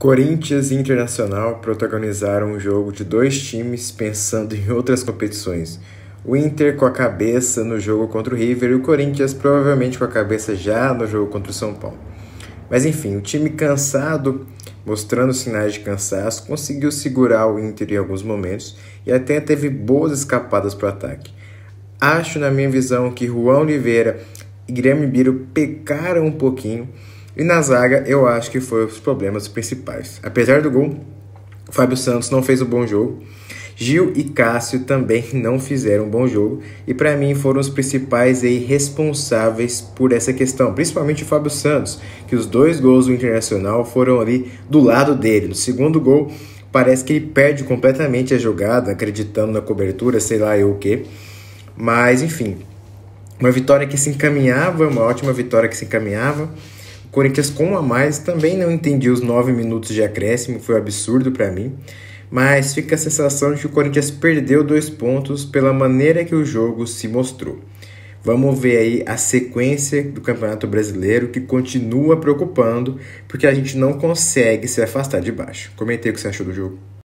Corinthians e Internacional protagonizaram um jogo de dois times pensando em outras competições. O Inter com a cabeça no jogo contra o River e o Corinthians provavelmente com a cabeça já no jogo contra o São Paulo. Mas enfim, o time cansado, mostrando sinais de cansaço, conseguiu segurar o Inter em alguns momentos e até teve boas escapadas para o ataque. Acho, na minha visão, que Juan Oliveira e Guilherme Biro pecaram um pouquinho e na zaga, eu acho que foram os problemas principais. Apesar do gol, o Fábio Santos não fez um bom jogo. Gil e Cássio também não fizeram um bom jogo e para mim foram os principais aí responsáveis por essa questão, principalmente o Fábio Santos, que os dois gols do Internacional foram ali do lado dele. No segundo gol, parece que ele perde completamente a jogada, acreditando na cobertura, sei lá eu o que. Mas enfim, uma vitória que se encaminhava, uma ótima vitória que se encaminhava Corinthians com a mais, também não entendi os 9 minutos de acréscimo, foi um absurdo para mim, mas fica a sensação de que o Corinthians perdeu dois pontos pela maneira que o jogo se mostrou. Vamos ver aí a sequência do Campeonato Brasileiro que continua preocupando, porque a gente não consegue se afastar de baixo. Comentei o que você achou do jogo.